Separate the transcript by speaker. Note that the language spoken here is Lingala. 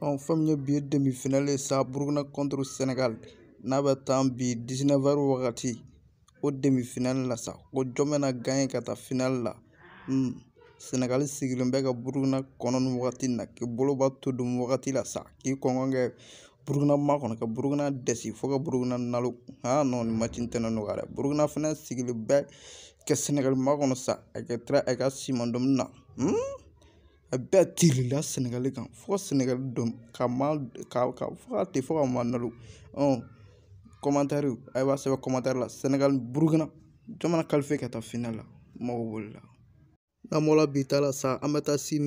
Speaker 1: fɛn min ye bi ye demifinali ye sa Burukina Senegal n'a bɛ taa bi wagati o demifinali la sa ko jɔn bɛna ka taa finali la hmm. Senegali sigilen bɛ ka Burukina kɔnɔ nin wagati in na k'i bolo b'a to don nin wagati la sa k'i kɔngɔn kɛ Burukina makɔnɔ ka Burukina dɛsi fo ka Burukina nalo non nin match in tɛna nɔgɔya dɛ Burukina fɛnɛ sigilen bɛ ka Senegali makɔnɔ sa a ka tira a ka siman na A bɛɛ tirila sɛnɛgali kan fo ka sɛnɛgali dɔn ka ma ka fɔ ka te fɔ ka madon a b'a sɛbɛn la sɛnɛgali burukina jamana kalifa ka taa finna la n mago b'o la n'an bɔra bi ta la sa an bɛ taa sini